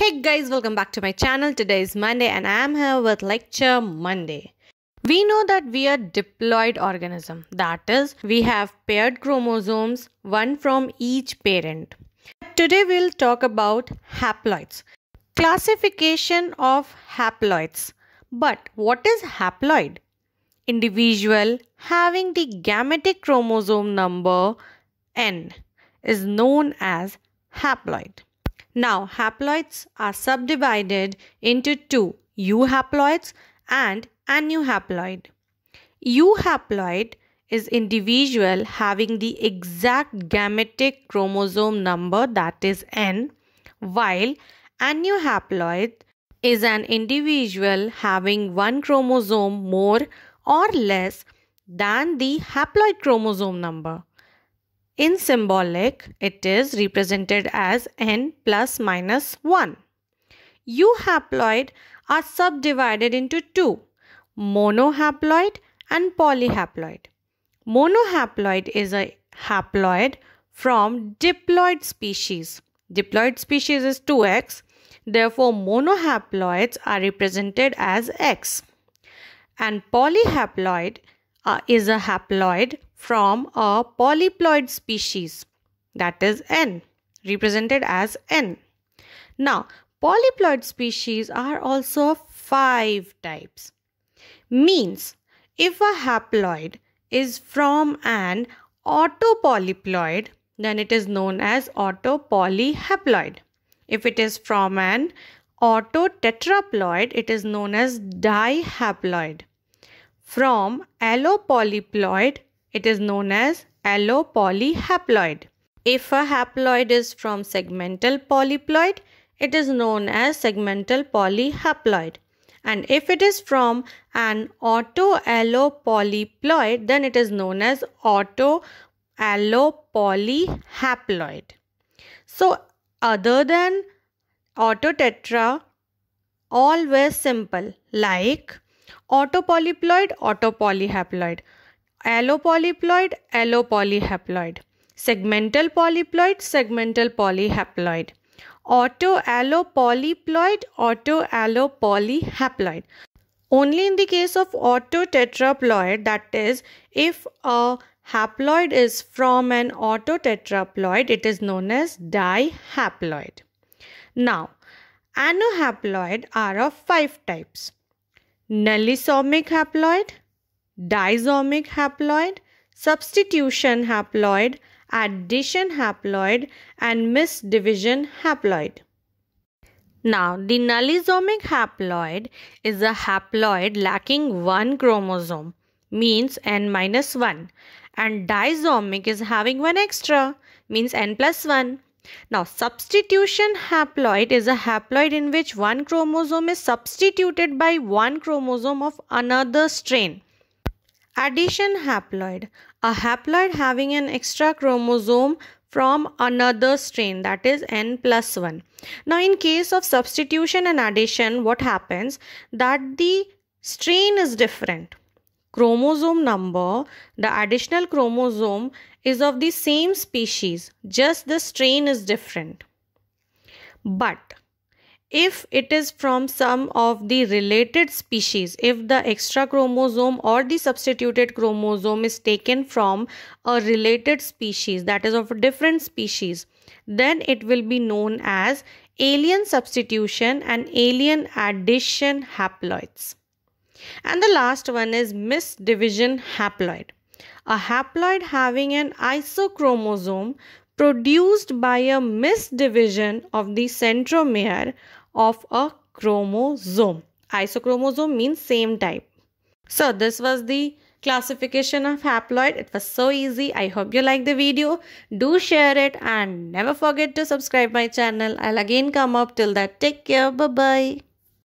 Hey guys, welcome back to my channel. Today is Monday and I am here with Lecture Monday. We know that we are diploid organism. That is, we have paired chromosomes, one from each parent. Today we'll talk about haploids. Classification of haploids. But what is haploid? Individual having the gametic chromosome number N is known as haploid. Now, haploids are subdivided into two euhaploids and anuhaploid. Euhaploid is individual having the exact gametic chromosome number that is N, while anuhaploid is an individual having one chromosome more or less than the haploid chromosome number. In symbolic, it is represented as n plus minus 1. Euhaploid are subdivided into two, monohaploid and polyhaploid. Monohaploid is a haploid from diploid species. Diploid species is 2x. Therefore, monohaploids are represented as x. And polyhaploid uh, is a haploid from a polyploid species that is N represented as N. Now polyploid species are also five types means if a haploid is from an autopolyploid then it is known as autopolyhaploid. If it is from an autotetraploid it is known as dihaploid. From allopolyploid it is known as allopolyhaploid. If a haploid is from segmental polyploid, it is known as segmental polyhaploid. And if it is from an autoallopolyploid, then it is known as autoallopolyhaploid. So, other than autotetra, all were simple like autopolyploid, autopolyhaploid allopolyploid, allopolyhaploid. Segmental polyploid, segmental polyhaploid. Autoallopolyploid, autoallopolyhaploid. Only in the case of autotetraploid, that is, if a haploid is from an autotetraploid, it is known as dihaploid. Now, anohaploid are of five types. Nullisomic haploid, Dizomic haploid, substitution haploid, addition haploid and misdivision haploid. Now, the nullisomic haploid is a haploid lacking one chromosome, means n minus 1, and dizomic is having one extra, means n plus 1. Now, substitution haploid is a haploid in which one chromosome is substituted by one chromosome of another strain. Addition haploid. A haploid having an extra chromosome from another strain that is n plus 1. Now in case of substitution and addition what happens that the strain is different. Chromosome number the additional chromosome is of the same species just the strain is different. But if it is from some of the related species if the extra chromosome or the substituted chromosome is taken from a related species that is of a different species then it will be known as alien substitution and alien addition haploids and the last one is misdivision haploid a haploid having an isochromosome produced by a misdivision of the centromere of a chromosome. Isochromosome means same type. So this was the classification of haploid. It was so easy. I hope you like the video. Do share it and never forget to subscribe my channel. I'll again come up. Till that, take care. Bye-bye.